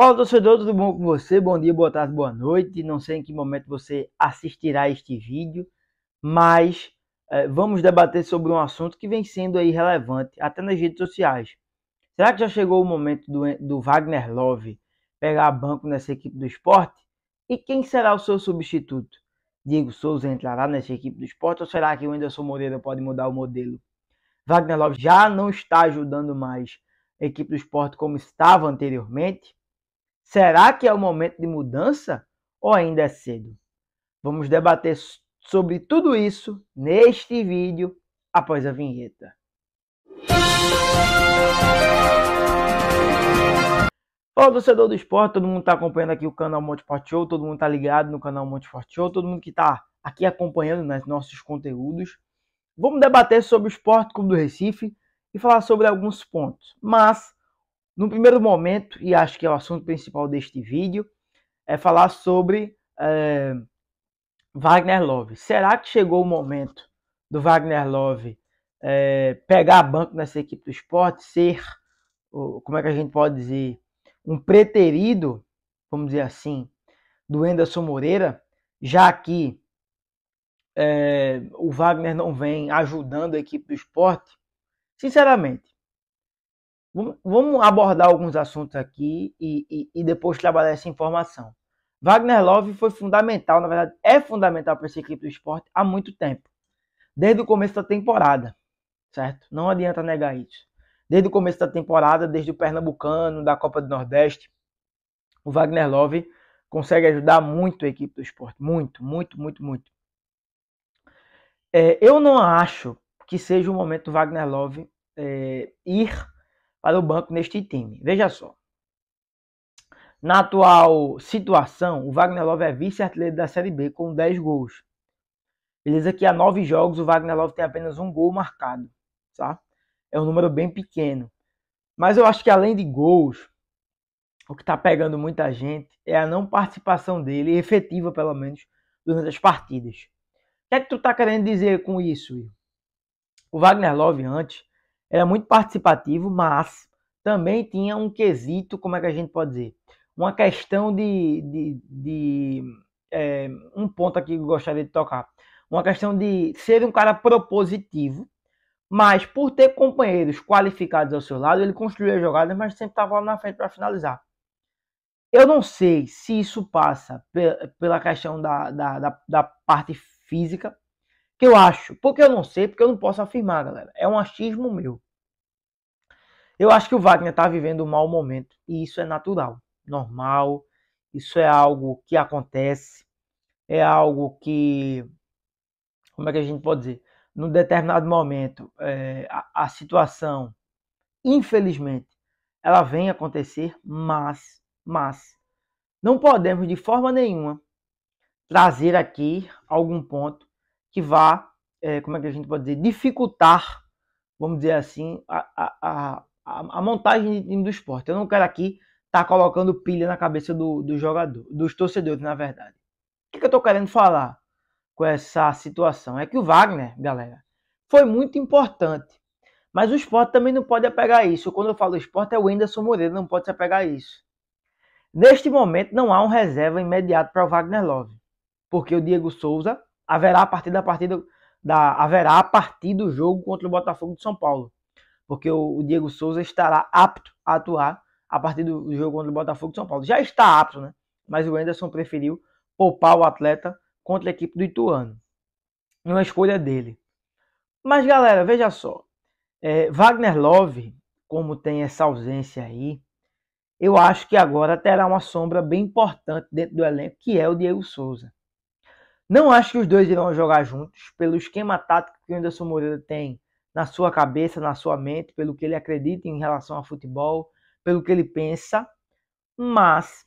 Fala torcedor, tudo bom com você? Bom dia, boa tarde, boa noite. Não sei em que momento você assistirá este vídeo, mas eh, vamos debater sobre um assunto que vem sendo aí relevante, até nas redes sociais. Será que já chegou o momento do, do Wagner Love pegar banco nessa equipe do esporte? E quem será o seu substituto? Diego Souza entrará nessa equipe do esporte ou será que o Anderson Moreira pode mudar o modelo? Wagner Love já não está ajudando mais a equipe do esporte como estava anteriormente. Será que é o momento de mudança ou ainda é cedo? Vamos debater sobre tudo isso neste vídeo após a vinheta. Olá, torcedor do esporte, todo mundo está acompanhando aqui o canal Monte Esporte Show, todo mundo está ligado no canal Monte Esporte Show, todo mundo que está aqui acompanhando né, nossos conteúdos. Vamos debater sobre o Esporte Clube do Recife e falar sobre alguns pontos. Mas, no primeiro momento, e acho que é o assunto principal deste vídeo, é falar sobre é, Wagner Love. Será que chegou o momento do Wagner Love é, pegar banco nessa equipe do esporte, ser, como é que a gente pode dizer, um preterido, vamos dizer assim, do Enderson Moreira, já que é, o Wagner não vem ajudando a equipe do esporte? Sinceramente, Vamos abordar alguns assuntos aqui e, e, e depois trabalhar essa informação. Wagner Love foi fundamental, na verdade, é fundamental para essa equipe do esporte há muito tempo. Desde o começo da temporada, certo? Não adianta negar isso. Desde o começo da temporada, desde o Pernambucano, da Copa do Nordeste, o Wagner Love consegue ajudar muito a equipe do esporte. Muito, muito, muito, muito. É, eu não acho que seja o momento do Wagner Love é, ir para o banco neste time. Veja só. Na atual situação, o Wagner Love é vice-artilheiro da Série B com 10 gols. Beleza que há 9 jogos o Wagner Love tem apenas um gol marcado, tá? É um número bem pequeno. Mas eu acho que além de gols, o que está pegando muita gente é a não participação dele, efetiva pelo menos, durante as partidas. O que é que tu está querendo dizer com isso? O Wagner Love antes era muito participativo, mas também tinha um quesito, como é que a gente pode dizer? Uma questão de. de, de é, um ponto aqui que eu gostaria de tocar. Uma questão de ser um cara propositivo, mas por ter companheiros qualificados ao seu lado, ele construía jogadas, mas sempre estava lá na frente para finalizar. Eu não sei se isso passa pela questão da, da, da, da parte física, que eu acho. Porque eu não sei, porque eu não posso afirmar, galera. É um achismo meu. Eu acho que o Wagner está vivendo um mau momento e isso é natural, normal. Isso é algo que acontece, é algo que, como é que a gente pode dizer, num determinado momento é, a, a situação, infelizmente, ela vem acontecer, mas, mas não podemos de forma nenhuma trazer aqui algum ponto que vá, é, como é que a gente pode dizer, dificultar, vamos dizer assim, a, a, a, a, a montagem de time do esporte. Eu não quero aqui estar tá colocando pilha na cabeça do, do jogador, dos torcedores, na verdade. O que, que eu estou querendo falar com essa situação? É que o Wagner, galera, foi muito importante. Mas o esporte também não pode apegar isso. Quando eu falo esporte, é o Enderson Moreira, não pode se apegar a isso. Neste momento, não há um reserva imediato para o Wagner Love, porque o Diego Souza haverá a partir da partida da haverá a partir do jogo contra o Botafogo de São Paulo porque o Diego Souza estará apto a atuar a partir do jogo contra o Botafogo de São Paulo. Já está apto, né? Mas o Anderson preferiu poupar o atleta contra a equipe do Ituano. Uma é escolha dele. Mas galera, veja só. É, Wagner Love, como tem essa ausência aí, eu acho que agora terá uma sombra bem importante dentro do elenco, que é o Diego Souza. Não acho que os dois irão jogar juntos, pelo esquema tático que o Anderson Moreira tem na sua cabeça, na sua mente, pelo que ele acredita em relação ao futebol, pelo que ele pensa, mas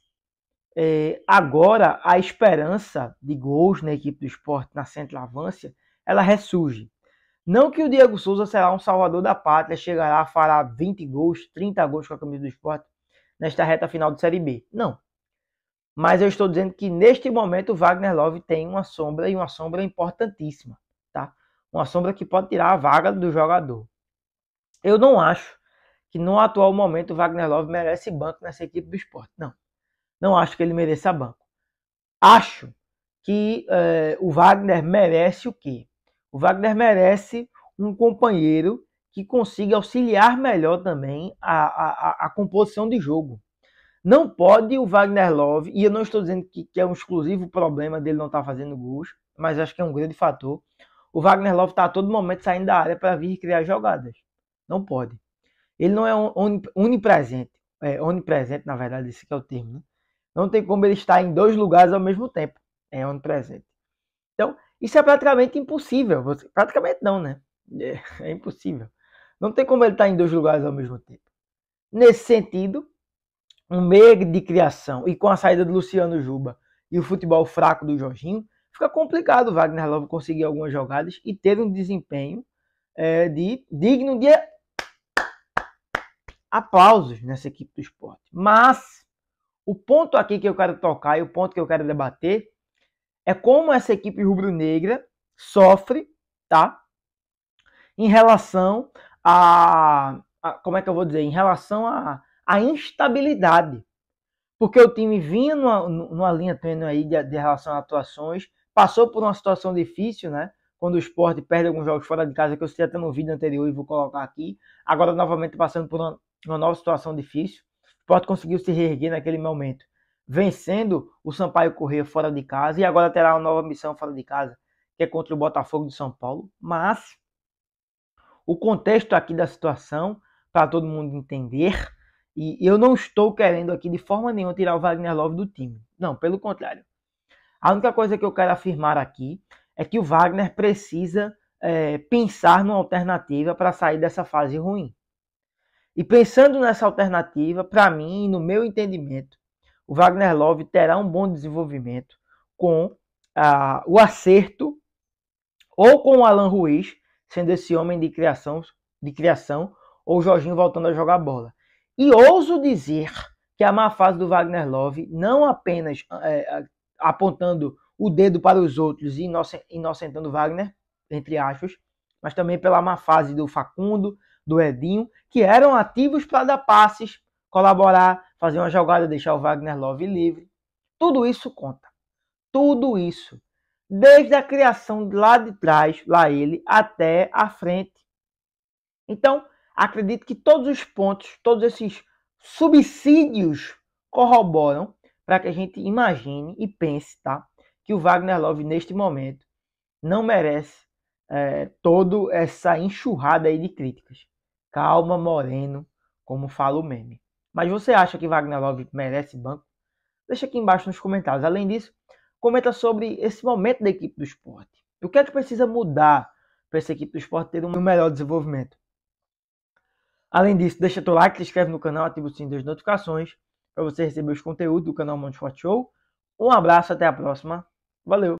é, agora a esperança de gols na equipe do esporte na centroavância, ela ressurge. Não que o Diego Souza será um salvador da pátria, chegará, fará 20 gols, 30 gols com a camisa do esporte nesta reta final de Série B. Não. Mas eu estou dizendo que neste momento o Wagner Love tem uma sombra e uma sombra importantíssima. Tá? Uma sombra que pode tirar a vaga do jogador. Eu não acho que no atual momento o Wagner Love merece banco nessa equipe do esporte. Não. Não acho que ele mereça banco. Acho que é, o Wagner merece o quê? O Wagner merece um companheiro que consiga auxiliar melhor também a, a, a composição de jogo. Não pode o Wagner Love, e eu não estou dizendo que, que é um exclusivo problema dele não estar tá fazendo gols, mas acho que é um grande fator o Wagner Love está a todo momento saindo da área para vir criar jogadas. Não pode. Ele não é onipresente. É, onipresente, na verdade, esse é o termo. Né? Não tem como ele estar em dois lugares ao mesmo tempo. É onipresente. Então, isso é praticamente impossível. Você, praticamente não, né? É, é impossível. Não tem como ele estar em dois lugares ao mesmo tempo. Nesse sentido, um meio de criação e com a saída do Luciano Juba e o futebol fraco do Jorginho, fica complicado o Wagner Love conseguir algumas jogadas e ter um desempenho é, de digno de aplausos nessa equipe do esporte. Mas o ponto aqui que eu quero tocar e o ponto que eu quero debater é como essa equipe rubro-negra sofre, tá? Em relação a, a, Como é que eu vou dizer? Em relação a, a instabilidade. Porque o time vinha numa, numa linha tendo aí de, de relação a atuações passou por uma situação difícil, né? Quando o esporte perde alguns jogos fora de casa, que eu citei até no vídeo anterior e vou colocar aqui. Agora, novamente, passando por uma, uma nova situação difícil. O esporte conseguiu se reerguer naquele momento, vencendo o Sampaio Corrêa fora de casa e agora terá uma nova missão fora de casa, que é contra o Botafogo de São Paulo. Mas o contexto aqui da situação, para todo mundo entender, e eu não estou querendo aqui de forma nenhuma tirar o Wagner Love do time. Não, pelo contrário. A única coisa que eu quero afirmar aqui é que o Wagner precisa é, pensar numa alternativa para sair dessa fase ruim. E pensando nessa alternativa, para mim, no meu entendimento, o Wagner Love terá um bom desenvolvimento com ah, o acerto ou com o Alan Ruiz, sendo esse homem de criação, de criação ou o Jorginho voltando a jogar bola. E ouso dizer que a má fase do Wagner Love não apenas é, apontando o dedo para os outros e inocentando Wagner, entre aspas, mas também pela má fase do Facundo, do Edinho, que eram ativos para dar passes, colaborar, fazer uma jogada, deixar o Wagner Love livre. Tudo isso conta. Tudo isso. Desde a criação lá de trás, lá ele, até a frente. Então, acredito que todos os pontos, todos esses subsídios corroboram para que a gente imagine e pense, tá? Que o Wagner Love, neste momento, não merece é, toda essa enxurrada aí de críticas. Calma, Moreno, como fala o meme. Mas você acha que Wagner Love merece banco? Deixa aqui embaixo nos comentários. Além disso, comenta sobre esse momento da equipe do esporte. O que é que precisa mudar para essa equipe do esporte ter um melhor desenvolvimento? Além disso, deixa teu like, se inscreve no canal, ativa o sininho das notificações para você receber os conteúdos do canal Monte Forte Show. Um abraço, até a próxima. Valeu!